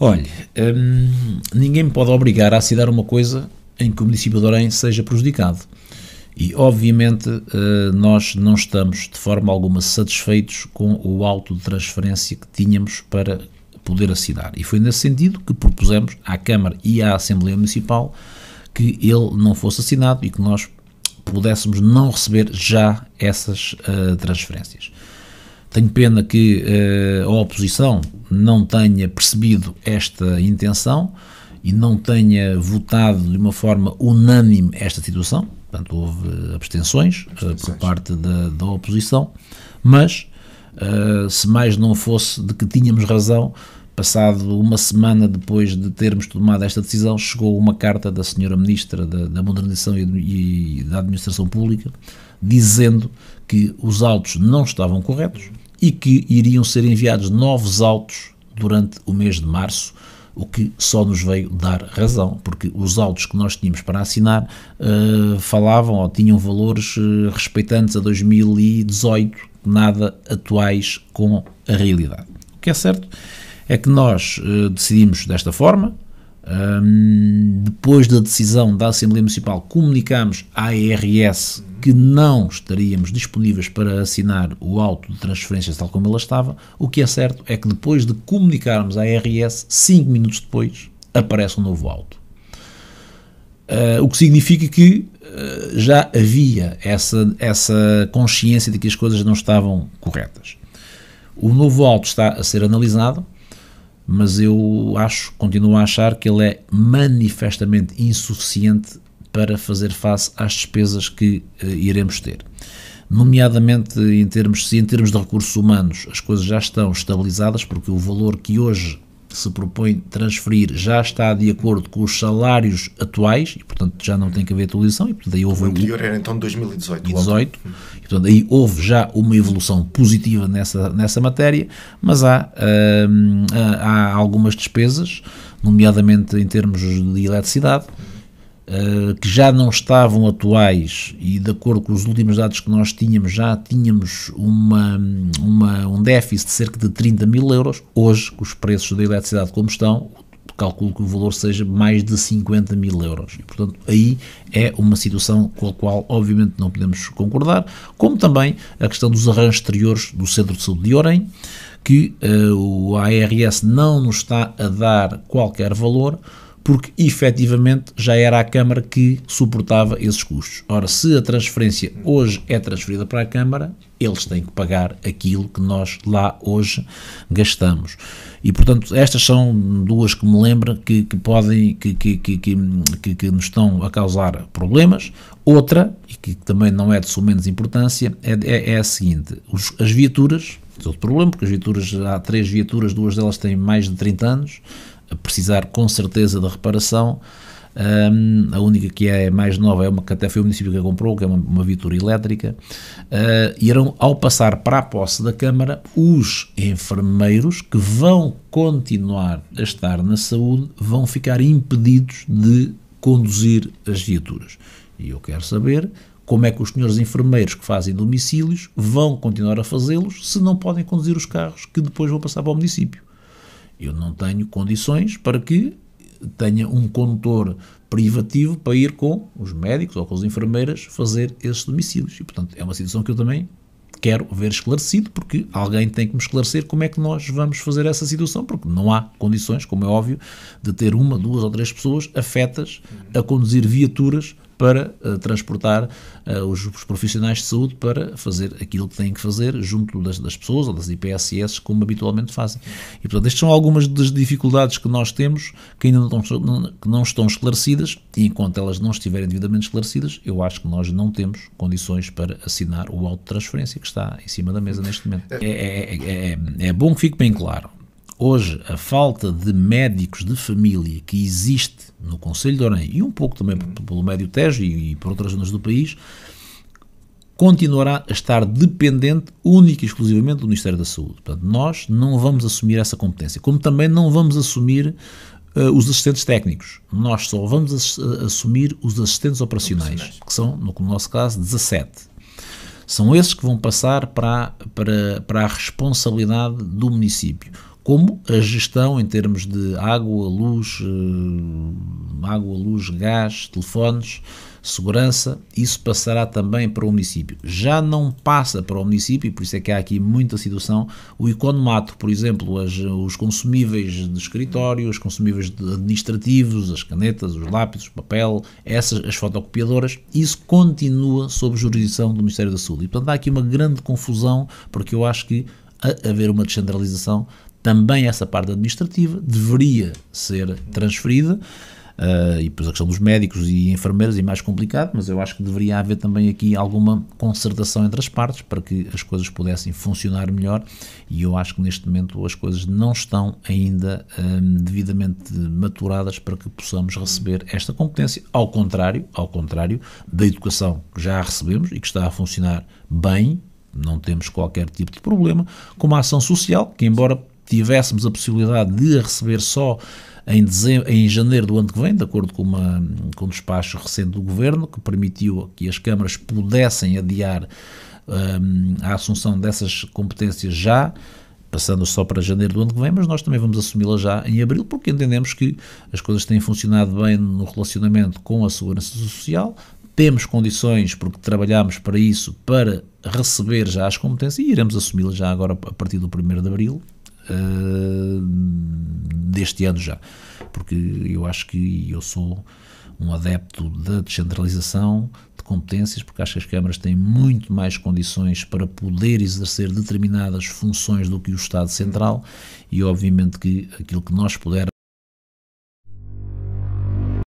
Olhe, hum, ninguém me pode obrigar a assinar uma coisa em que o município de Orem seja prejudicado. E, obviamente, eh, nós não estamos de forma alguma satisfeitos com o alto de transferência que tínhamos para poder assinar. E foi nesse sentido que propusemos à Câmara e à Assembleia Municipal que ele não fosse assinado e que nós pudéssemos não receber já essas eh, transferências. Tenho pena que uh, a oposição não tenha percebido esta intenção e não tenha votado de uma forma unânime esta situação. Portanto, houve eh, abstenções, eh, por parte da, da oposição, mas uh, se mais não fosse de que tínhamos razão, passado uma semana depois de termos tomado esta decisão, chegou uma carta da senhora Ministra da, da Modernização e, e da Administração Pública dizendo que os autos não estavam corretos, e que iriam ser enviados novos autos durante o mês de março, o que só nos veio dar razão, porque os autos que nós tínhamos para assinar uh, falavam ou tinham valores uh, respeitantes a 2018, nada atuais com a realidade. O que é certo é que nós uh, decidimos desta forma, um, depois da decisão da Assembleia Municipal, comunicámos à ARS que não estaríamos disponíveis para assinar o auto de transferências tal como ela estava. O que é certo é que depois de comunicarmos à ARS, 5 minutos depois, aparece um novo auto. Uh, o que significa que uh, já havia essa, essa consciência de que as coisas não estavam corretas. O novo auto está a ser analisado mas eu acho, continuo a achar que ele é manifestamente insuficiente para fazer face às despesas que uh, iremos ter. Nomeadamente em termos, se em termos de recursos humanos as coisas já estão estabilizadas, porque o valor que hoje se propõe transferir já está de acordo com os salários atuais e, portanto, já não tem que haver atualização. E, portanto, aí houve o anterior era então 2018. 2018 e, portanto, aí houve já uma evolução positiva nessa, nessa matéria, mas há, hum, há algumas despesas, nomeadamente em termos de eletricidade eh, que já não estavam atuais e de acordo com os últimos dados que nós tínhamos, já tínhamos uma, uma um déficit de cerca de 30 mil euros, hoje, com os preços da eletricidade como estão, calculo que o valor seja mais de 50 mil euros. E, portanto, aí é uma situação com a qual, obviamente, não podemos concordar, como também a questão dos arranjos exteriores do Centro de Saúde de Orem, que uh, o ARS não nos está a dar qualquer valor, porque efetivamente já era a Câmara que suportava esses custos. Ora, se a transferência hoje é transferida para a Câmara, eles têm que pagar aquilo que nós lá hoje gastamos. E, portanto, estas são duas que me lembro que, que podem, que, que, que, que, que nos estão a causar problemas. Outra, e que também não é de menos importância, é, é, é a seguinte, os, as viaturas, outro problema, porque as viaturas, há três viaturas, duas delas têm mais de 30 anos, a precisar com certeza da reparação. Um, a única que é mais nova é uma que até foi o município que a comprou, que é uma, uma viatura elétrica. Uh, ah, irão, ao passar para a posse da Câmara, os enfermeiros que vão continuar a estar na saúde vão ficar impedidos de conduzir as viaturas. E eu quero saber como é que os senhores enfermeiros que fazem domicílios vão continuar a fazê-los se não podem conduzir os carros que depois vão passar para o município. Eu não tenho condições para que tenha um condutor privativo para ir com os médicos ou com as enfermeiras fazer esses domicílios. E, portanto, é uma situação que eu também quero ver esclarecido, porque alguém tem que me esclarecer como é que nós vamos fazer essa situação, porque não há condições, como é óbvio, de ter uma, duas ou três pessoas afetas a conduzir viaturas para uh, transportar uh, os, os, profissionais de saúde para fazer aquilo que têm que fazer junto das, das, pessoas ou das IPSS, como habitualmente fazem. E, portanto, estas são algumas das dificuldades que nós temos, que ainda não estão, não, que não estão esclarecidas, e enquanto elas não estiverem devidamente esclarecidas, eu acho que nós não temos condições para assinar o auto transferência que está em cima da mesa neste momento. É, é, é, é, é bom que fique bem claro Hoje, a falta de médicos de família que existe no Conselho de Orem e um pouco também pelo Médio Tejo e, por outras zonas do país, continuará a estar dependente única e exclusivamente do Ministério da Saúde. Portanto, nós não vamos assumir essa competência, como também não vamos assumir uh, os assistentes técnicos. Nós só vamos ass eh, assumir os assistentes operacionais, Operacionais. que são, no nosso caso, 17 são esses que vão passar para, para, para a responsabilidade do município como a gestão em termos de água, luz, eh, água, luz, gás, telefones, segurança, isso passará também para o município. Já não passa para o município, e por isso é que há aqui muita situação. O economato, por exemplo, as, os consumíveis de escritório, os consumíveis administrativos, as canetas, os lápis, o papel, essas, as fotocopiadoras, isso continua sob jurisdição do Ministério da Saúde. E portanto há aqui uma grande confusão, porque eu acho que a haver uma descentralização também essa parte administrativa deveria ser transferida. Uh, e depois a questão dos médicos e enfermeiros é mais complicado, mas eu acho que deveria haver também aqui alguma concertação entre as partes para que as coisas pudessem funcionar melhor e eu acho que neste momento as coisas não estão ainda um, ehm, devidamente maturadas para que possamos receber esta competência, ao contrário, ao contrário da educação que já recebemos e que está a funcionar bem, não temos qualquer tipo de problema, como a ação social, que embora tivéssemos a possibilidade de a receber só em, dezembro, em janeiro do ano que vem, de acordo com, uma, com um despacho recente do Governo, que permitiu que as câmaras pudessem adiar um, a assunção dessas competências já, passando só para janeiro do ano que vem, mas nós também vamos assumi-la já em abril, porque entendemos que as coisas têm funcionado bem no relacionamento com a Segurança Social, temos condições, porque trabalhamos para isso, para receber já as competências e iremos assumi-las já agora a partir do 1 de abril, uh, deste ano já. Porque eu acho que eu sou um adepto da descentralização de competências, porque acho que as câmaras têm muito mais condições para poder exercer determinadas funções do que o Estado Central e, obviamente, que aquilo que nós puder,